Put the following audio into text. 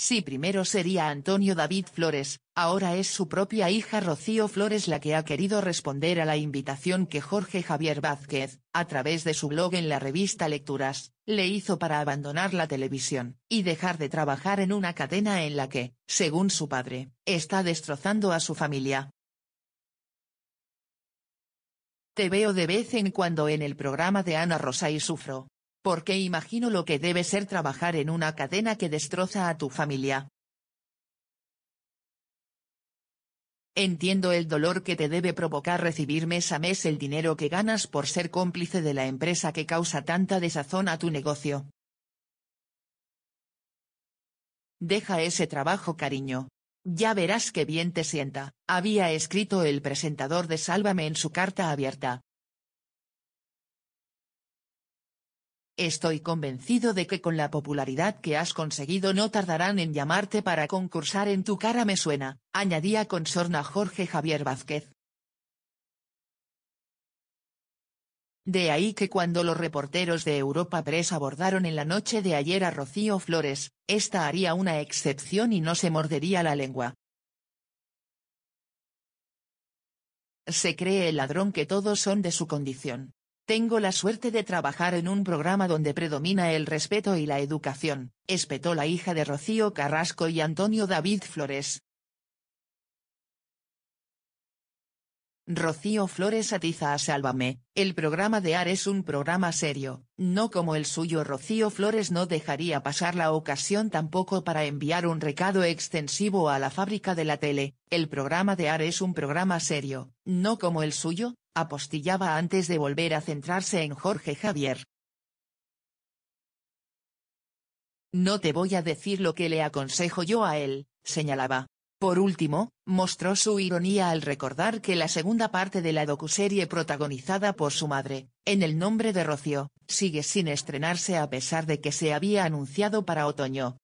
Sí, primero sería Antonio David Flores, ahora es su propia hija Rocío Flores la que ha querido responder a la invitación que Jorge Javier Vázquez, a través de su blog en la revista Lecturas, le hizo para abandonar la televisión, y dejar de trabajar en una cadena en la que, según su padre, está destrozando a su familia. Te veo de vez en cuando en el programa de Ana Rosa y sufro, porque imagino lo que debe ser trabajar en una cadena que destroza a tu familia. Entiendo el dolor que te debe provocar recibir mes a mes el dinero que ganas por ser cómplice de la empresa que causa tanta desazón a tu negocio. Deja ese trabajo cariño. Ya verás que bien te sienta, había escrito el presentador de Sálvame en su carta abierta, Estoy convencido de que con la popularidad que has conseguido no tardarán en llamarte para concursar en tu cara me suena, añadía con sorna Jorge Javier Vázquez. De ahí que cuando los reporteros de Europa Press abordaron en la noche de ayer a Rocío Flores, esta haría una excepción y no se mordería la lengua. Se cree el ladrón que todos son de su condición. Tengo la suerte de trabajar en un programa donde predomina el respeto y la educación, espetó la hija de Rocío Carrasco y Antonio David Flores. Rocío Flores atiza a Sálvame, el programa de AR es un programa serio, no como el suyo Rocío Flores no dejaría pasar la ocasión tampoco para enviar un recado extensivo a la fábrica de la tele, el programa de AR es un programa serio, no como el suyo, apostillaba antes de volver a centrarse en Jorge Javier. No te voy a decir lo que le aconsejo yo a él, señalaba. Por último, mostró su ironía al recordar que la segunda parte de la docuserie protagonizada por su madre, en el nombre de Rocío, sigue sin estrenarse a pesar de que se había anunciado para otoño,